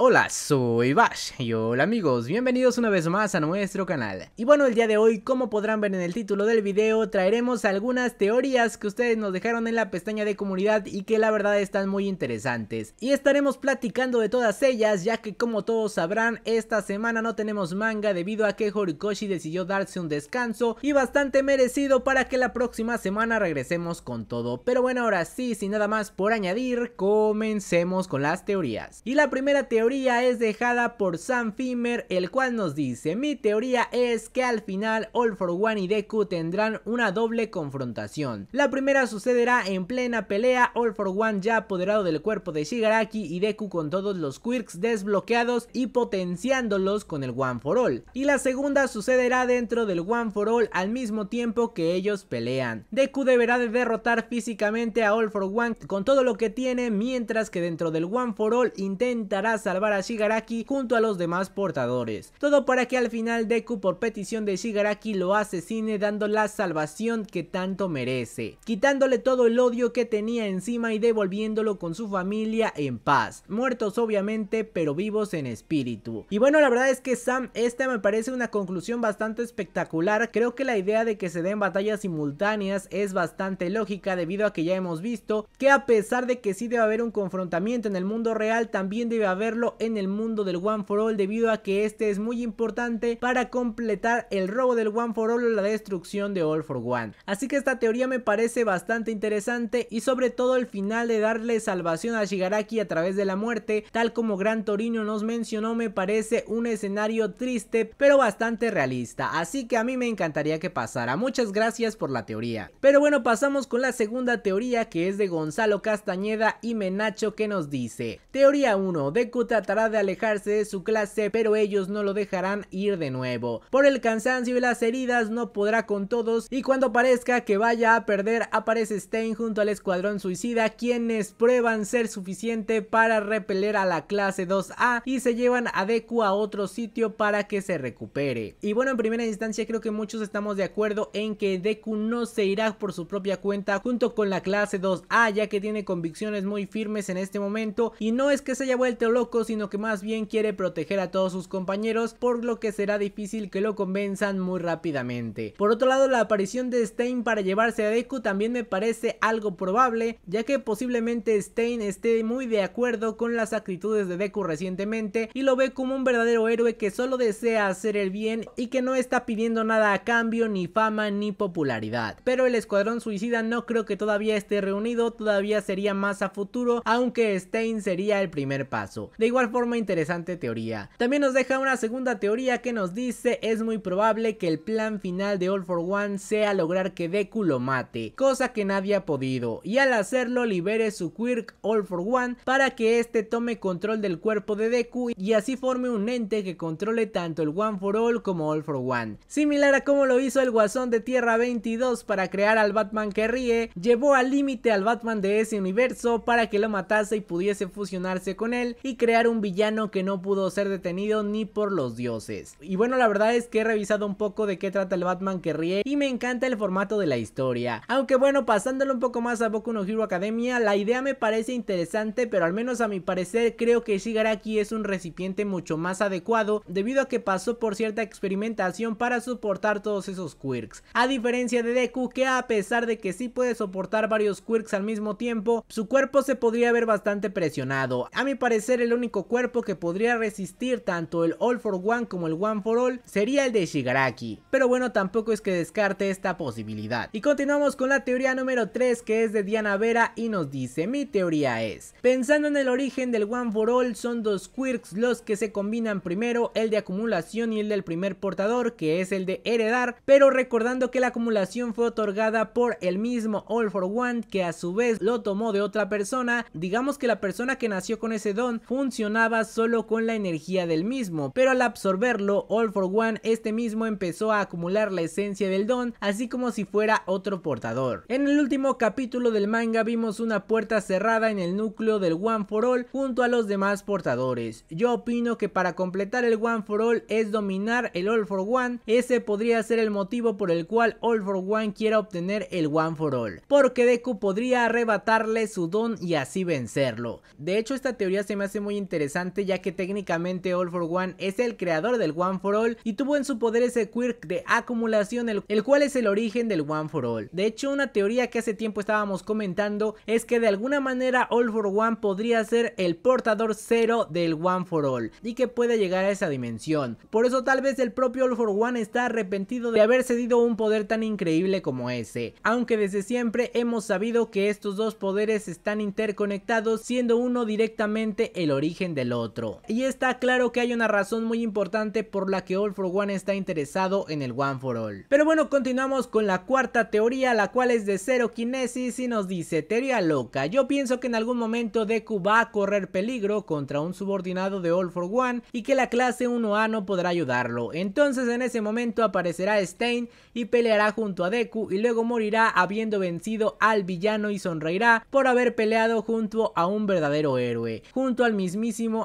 Hola, soy Bash y hola amigos, bienvenidos una vez más a nuestro canal. Y bueno, el día de hoy, como podrán ver en el título del video, traeremos algunas teorías que ustedes nos dejaron en la pestaña de comunidad y que la verdad están muy interesantes. Y estaremos platicando de todas ellas, ya que como todos sabrán, esta semana no tenemos manga debido a que Horikoshi decidió darse un descanso y bastante merecido para que la próxima semana regresemos con todo. Pero bueno, ahora sí, sin nada más por añadir, comencemos con las teorías. Y la primera teoría es dejada por Sam Fimer, el cual nos dice, mi teoría es que al final All For One y Deku tendrán una doble confrontación. La primera sucederá en plena pelea, All For One ya apoderado del cuerpo de Shigaraki y Deku con todos los quirks desbloqueados y potenciándolos con el One For All. Y la segunda sucederá dentro del One For All al mismo tiempo que ellos pelean. Deku deberá de derrotar físicamente a All For One con todo lo que tiene mientras que dentro del One For All intentará salvar a Shigaraki junto a los demás portadores. Todo para que al final Deku por petición de Shigaraki lo asesine dando la salvación que tanto merece, quitándole todo el odio que tenía encima y devolviéndolo con su familia en paz, muertos obviamente pero vivos en espíritu. Y bueno la verdad es que Sam esta me parece una conclusión bastante espectacular, creo que la idea de que se den batallas simultáneas es bastante lógica debido a que ya hemos visto que a pesar de que sí debe haber un confrontamiento en el mundo real también debe haberlo en el mundo del One for All debido a que este es muy importante para completar el robo del One for All o la destrucción de All for One. Así que esta teoría me parece bastante interesante y sobre todo el final de darle salvación a Shigaraki a través de la muerte, tal como Gran Torino nos mencionó me parece un escenario triste pero bastante realista, así que a mí me encantaría que pasara. Muchas gracias por la teoría. Pero bueno, pasamos con la segunda teoría que es de Gonzalo Castañeda y Menacho que nos dice. Teoría 1, Dekuta tratará de alejarse de su clase, pero ellos no lo dejarán ir de nuevo. Por el cansancio y las heridas no podrá con todos y cuando parezca que vaya a perder aparece Stein junto al escuadrón suicida quienes prueban ser suficiente para repeler a la clase 2A y se llevan a Deku a otro sitio para que se recupere. Y bueno en primera instancia creo que muchos estamos de acuerdo en que Deku no se irá por su propia cuenta junto con la clase 2A ya que tiene convicciones muy firmes en este momento y no es que se haya vuelto loco sino que más bien quiere proteger a todos sus compañeros, por lo que será difícil que lo convenzan muy rápidamente. Por otro lado, la aparición de Stein para llevarse a Deku también me parece algo probable, ya que posiblemente Stein esté muy de acuerdo con las actitudes de Deku recientemente y lo ve como un verdadero héroe que solo desea hacer el bien y que no está pidiendo nada a cambio, ni fama, ni popularidad. Pero el Escuadrón Suicida no creo que todavía esté reunido, todavía sería más a futuro, aunque Stein sería el primer paso igual forma interesante teoría. También nos deja una segunda teoría que nos dice es muy probable que el plan final de All for One sea lograr que Deku lo mate, cosa que nadie ha podido, y al hacerlo libere su Quirk All for One para que este tome control del cuerpo de Deku y así forme un ente que controle tanto el One for All como All for One. Similar a como lo hizo el Guasón de Tierra 22 para crear al Batman que ríe, llevó al límite al Batman de ese universo para que lo matase y pudiese fusionarse con él y crear un villano que no pudo ser detenido ni por los dioses. Y bueno, la verdad es que he revisado un poco de qué trata el Batman que ríe y me encanta el formato de la historia. Aunque bueno, pasándolo un poco más a Boku no Hero Academia, la idea me parece interesante, pero al menos a mi parecer creo que Shigaraki es un recipiente mucho más adecuado debido a que pasó por cierta experimentación para soportar todos esos quirks. A diferencia de Deku, que a pesar de que sí puede soportar varios quirks al mismo tiempo, su cuerpo se podría ver bastante presionado. A mi parecer el único cuerpo que podría resistir tanto el All for One como el One for All sería el de Shigaraki. Pero bueno, tampoco es que descarte esta posibilidad. Y continuamos con la teoría número 3 que es de Diana Vera y nos dice, mi teoría es, pensando en el origen del One for All son dos quirks los que se combinan primero, el de acumulación y el del primer portador que es el de heredar, pero recordando que la acumulación fue otorgada por el mismo All for One que a su vez lo tomó de otra persona, digamos que la persona que nació con ese don funciona funcionaba solo con la energía del mismo, pero al absorberlo, All for One este mismo empezó a acumular la esencia del don, así como si fuera otro portador. En el último capítulo del manga vimos una puerta cerrada en el núcleo del One for All junto a los demás portadores. Yo opino que para completar el One for All es dominar el All for One, ese podría ser el motivo por el cual All for One quiera obtener el One for All, porque Deku podría arrebatarle su don y así vencerlo. De hecho esta teoría se me hace muy interesante interesante ya que técnicamente All for One es el creador del One for All y tuvo en su poder ese quirk de acumulación el, el cual es el origen del One for All. De hecho una teoría que hace tiempo estábamos comentando es que de alguna manera All for One podría ser el portador cero del One for All y que puede llegar a esa dimensión. Por eso tal vez el propio All for One está arrepentido de haber cedido un poder tan increíble como ese. Aunque desde siempre hemos sabido que estos dos poderes están interconectados siendo uno directamente el origen del otro. Y está claro que hay una razón muy importante por la que All for One está interesado en el One for All. Pero bueno, continuamos con la cuarta teoría, la cual es de Zero Kinesis y nos dice, teoría loca, yo pienso que en algún momento Deku va a correr peligro contra un subordinado de All for One y que la clase 1A no podrá ayudarlo. Entonces en ese momento aparecerá Stain y peleará junto a Deku y luego morirá habiendo vencido al villano y sonreirá por haber peleado junto a un verdadero héroe, junto al mismo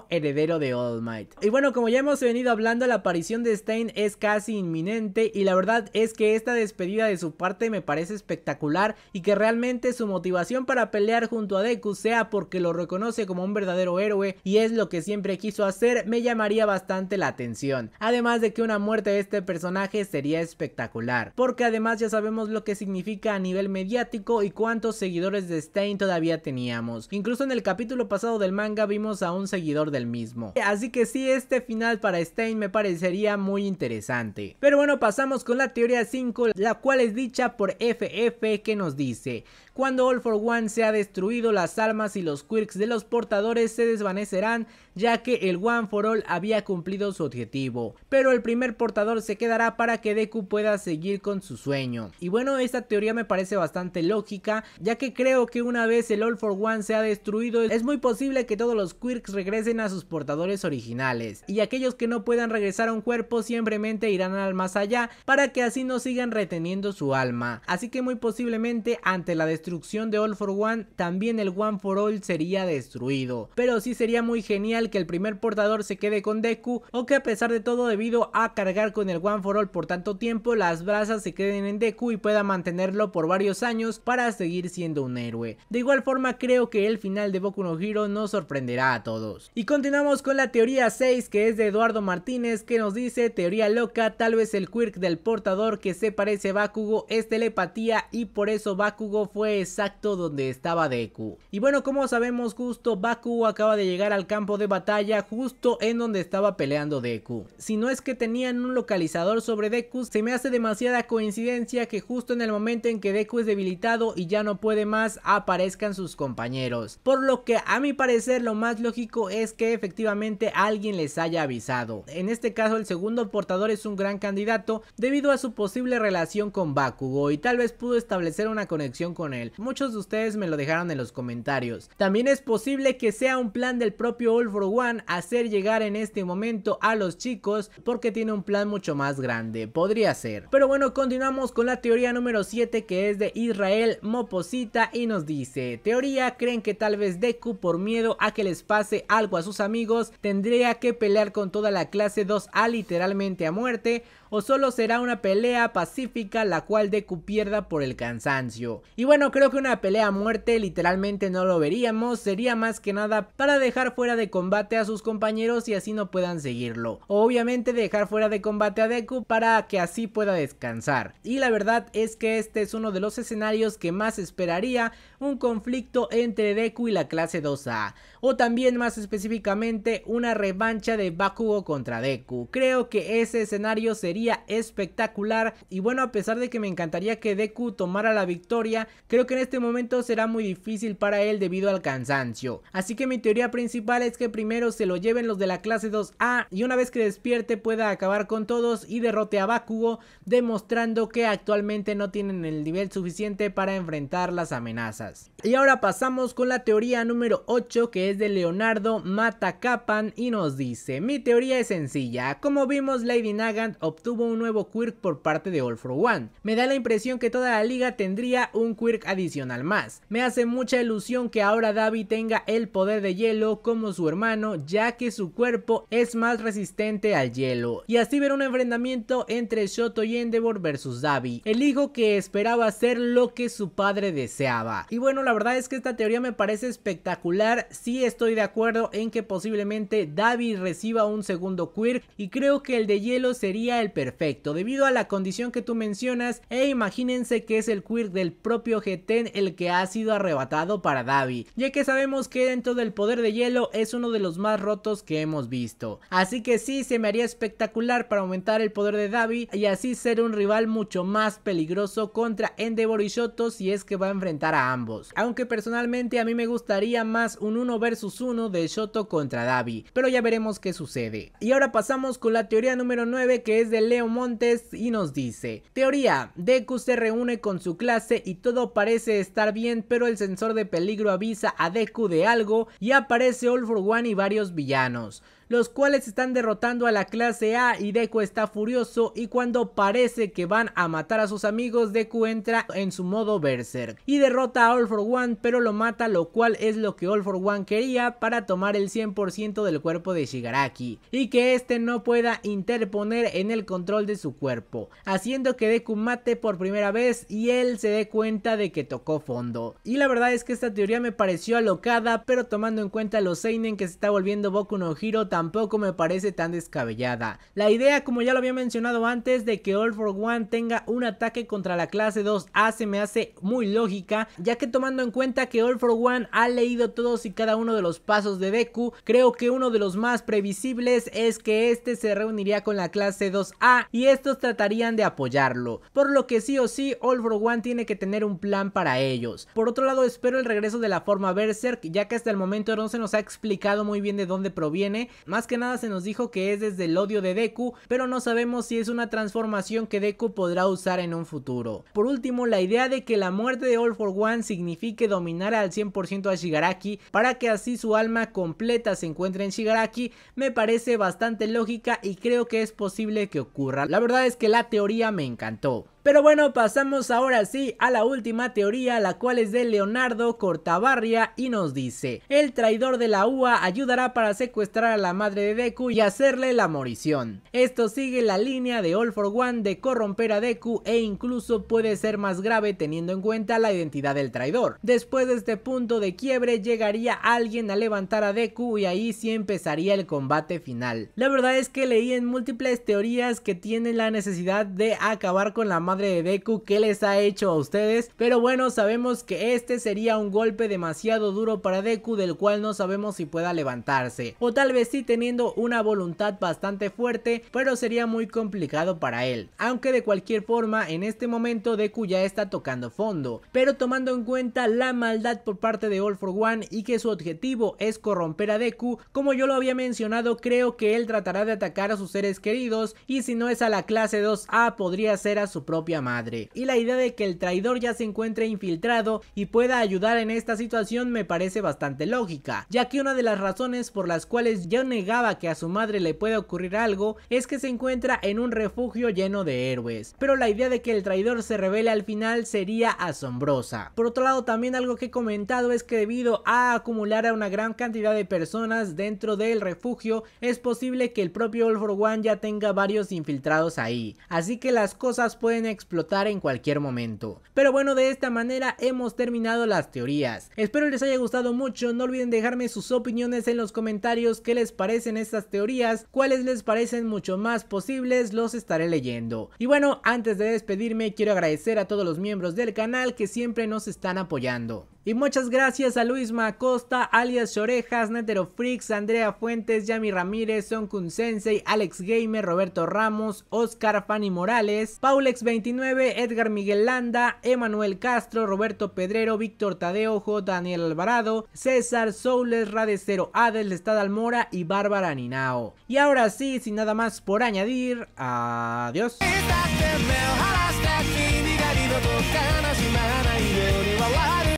heredero de All Might. Y bueno, como ya hemos venido hablando, la aparición de Stein es casi inminente y la verdad es que esta despedida de su parte me parece espectacular y que realmente su motivación para pelear junto a Deku sea porque lo reconoce como un verdadero héroe y es lo que siempre quiso hacer, me llamaría bastante la atención. Además de que una muerte de este personaje sería espectacular, porque además ya sabemos lo que significa a nivel mediático y cuántos seguidores de Stein todavía teníamos. Incluso en el capítulo pasado del manga vimos a un seguidor del mismo. Así que sí, este final para Stein me parecería muy interesante. Pero bueno, pasamos con la teoría 5, la cual es dicha por FF que nos dice... Cuando All for One sea destruido, las almas y los quirks de los portadores se desvanecerán ya que el One for All había cumplido su objetivo. Pero el primer portador se quedará para que Deku pueda seguir con su sueño. Y bueno, esta teoría me parece bastante lógica, ya que creo que una vez el All for One sea destruido, es muy posible que todos los quirks regresen a sus portadores originales. Y aquellos que no puedan regresar a un cuerpo simplemente irán al más allá para que así no sigan reteniendo su alma. Así que muy posiblemente ante la destrucción destrucción de All for One, también el One for All sería destruido. Pero sí sería muy genial que el primer portador se quede con Deku o que a pesar de todo debido a cargar con el One for All por tanto tiempo, las brasas se queden en Deku y pueda mantenerlo por varios años para seguir siendo un héroe. De igual forma creo que el final de Boku no Hero nos sorprenderá a todos. Y continuamos con la teoría 6 que es de Eduardo Martínez que nos dice teoría loca, tal vez el quirk del portador que se parece a Bakugo es telepatía y por eso Bakugo fue exacto donde estaba Deku. Y bueno, como sabemos, justo Baku acaba de llegar al campo de batalla justo en donde estaba peleando Deku. Si no es que tenían un localizador sobre Deku, se me hace demasiada coincidencia que justo en el momento en que Deku es debilitado y ya no puede más, aparezcan sus compañeros. Por lo que a mi parecer lo más lógico es que efectivamente alguien les haya avisado. En este caso el segundo portador es un gran candidato debido a su posible relación con Bakugo y tal vez pudo establecer una conexión con él. Muchos de ustedes me lo dejaron en los comentarios. También es posible que sea un plan del propio All for One hacer llegar en este momento a los chicos porque tiene un plan mucho más grande. Podría ser. Pero bueno, continuamos con la teoría número 7 que es de Israel Moposita y nos dice, teoría, creen que tal vez Deku por miedo a que les pase algo a sus amigos tendría que pelear con toda la clase 2 a literalmente a muerte o solo será una pelea pacífica la cual Deku pierda por el cansancio. Y bueno, creo que una pelea a muerte literalmente no lo veríamos, sería más que nada para dejar fuera de combate a sus compañeros y así no puedan seguirlo. O obviamente dejar fuera de combate a Deku para que así pueda descansar. Y la verdad es que este es uno de los escenarios que más esperaría un conflicto entre Deku y la clase 2A. O también más específicamente una revancha de Bakugo contra Deku. Creo que ese escenario sería espectacular. Y bueno, a pesar de que me encantaría que Deku tomara la victoria, creo que en este momento será muy difícil para él debido al cansancio. Así que mi teoría principal es que primero se lo lleven los de la clase 2A y una vez que despierte pueda acabar con todos y derrote a Bakugo, demostrando que actualmente no tienen el nivel suficiente para enfrentar las amenazas. Y ahora pasamos con la teoría número 8 que es de Leonardo Matacapan y nos dice, mi teoría es sencilla, como vimos Lady Nagant obtuvo Hubo un nuevo quirk por parte de All for One. Me da la impresión que toda la liga tendría un quirk adicional más. Me hace mucha ilusión que ahora Davi tenga el poder de hielo como su hermano, ya que su cuerpo es más resistente al hielo. Y así ver un enfrentamiento entre Shoto y Endeavor versus Davi, el hijo que esperaba ser lo que su padre deseaba. Y bueno, la verdad es que esta teoría me parece espectacular, Si estoy de acuerdo en que posiblemente Davi reciba un segundo quirk y creo que el de hielo sería el perfecto debido a la condición que tú mencionas e imagínense que es el quirk del propio Geten el que ha sido arrebatado para Davi, ya que sabemos que dentro del poder de hielo es uno de los más rotos que hemos visto. Así que sí, se me haría espectacular para aumentar el poder de Davi y así ser un rival mucho más peligroso contra Endeavor y Shoto si es que va a enfrentar a ambos. Aunque personalmente a mí me gustaría más un 1 versus 1 de Shoto contra Davi, pero ya veremos qué sucede. Y ahora pasamos con la teoría número 9 que es de Leo Montes y nos dice, teoría, Deku se reúne con su clase y todo parece estar bien pero el sensor de peligro avisa a Deku de algo y aparece All for One y varios villanos los cuales están derrotando a la clase A y Deku está furioso y cuando parece que van a matar a sus amigos, Deku entra en su modo Berserk y derrota a All For One pero lo mata lo cual es lo que All For One quería para tomar el 100% del cuerpo de Shigaraki y que este no pueda interponer en el control de su cuerpo, haciendo que Deku mate por primera vez y él se dé cuenta de que tocó fondo. Y la verdad es que esta teoría me pareció alocada pero tomando en cuenta los seinen que se está volviendo Boku no Hiro tampoco me parece tan descabellada. La idea, como ya lo había mencionado antes, de que All for One tenga un ataque contra la clase 2A se me hace muy lógica, ya que tomando en cuenta que All for One ha leído todos y cada uno de los pasos de Deku, creo que uno de los más previsibles es que este se reuniría con la clase 2A y estos tratarían de apoyarlo, por lo que sí o sí All for One tiene que tener un plan para ellos. Por otro lado espero el regreso de la forma Berserk, ya que hasta el momento no se nos ha explicado muy bien de dónde proviene, más que nada se nos dijo que es desde el odio de Deku, pero no sabemos si es una transformación que Deku podrá usar en un futuro. Por último, la idea de que la muerte de All for One signifique dominar al 100% a Shigaraki para que así su alma completa se encuentre en Shigaraki me parece bastante lógica y creo que es posible que ocurra. La verdad es que la teoría me encantó. Pero bueno, pasamos ahora sí a la última teoría, la cual es de Leonardo Cortabarria y nos dice, el traidor de la UA ayudará para secuestrar a la madre de Deku y hacerle la morición. Esto sigue la línea de All for One de corromper a Deku e incluso puede ser más grave teniendo en cuenta la identidad del traidor. Después de este punto de quiebre llegaría alguien a levantar a Deku y ahí sí empezaría el combate final. La verdad es que leí en múltiples teorías que tienen la necesidad de acabar con la madre de Deku, que les ha hecho a ustedes? Pero bueno, sabemos que este sería un golpe demasiado duro para Deku del cual no sabemos si pueda levantarse. O tal vez sí teniendo una voluntad bastante fuerte, pero sería muy complicado para él. Aunque de cualquier forma, en este momento Deku ya está tocando fondo. Pero tomando en cuenta la maldad por parte de All For One y que su objetivo es corromper a Deku, como yo lo había mencionado, creo que él tratará de atacar a sus seres queridos y si no es a la clase 2A podría ser a su propio madre. Y la idea de que el traidor ya se encuentre infiltrado y pueda ayudar en esta situación me parece bastante lógica, ya que una de las razones por las cuales yo negaba que a su madre le pueda ocurrir algo es que se encuentra en un refugio lleno de héroes, pero la idea de que el traidor se revele al final sería asombrosa. Por otro lado, también algo que he comentado es que debido a acumular a una gran cantidad de personas dentro del refugio, es posible que el propio All for One ya tenga varios infiltrados ahí, así que las cosas pueden explotar en cualquier momento. Pero bueno, de esta manera hemos terminado las teorías. Espero les haya gustado mucho, no olviden dejarme sus opiniones en los comentarios qué les parecen estas teorías, cuáles les parecen mucho más posibles, los estaré leyendo. Y bueno, antes de despedirme quiero agradecer a todos los miembros del canal que siempre nos están apoyando. Y muchas gracias a Luis Macosta, alias Orejas, Netero Freaks, Andrea Fuentes, Yami Ramírez, Son Kun Sensei, Alex Gamer, Roberto Ramos, Oscar Fanny Morales, Paulex29, Edgar Miguel Landa, Emanuel Castro, Roberto Pedrero, Víctor Tadeo, Daniel Alvarado, César Soules, Rade Adel, Estad Almora y Bárbara Ninao. Y ahora sí, sin nada más por añadir, adiós.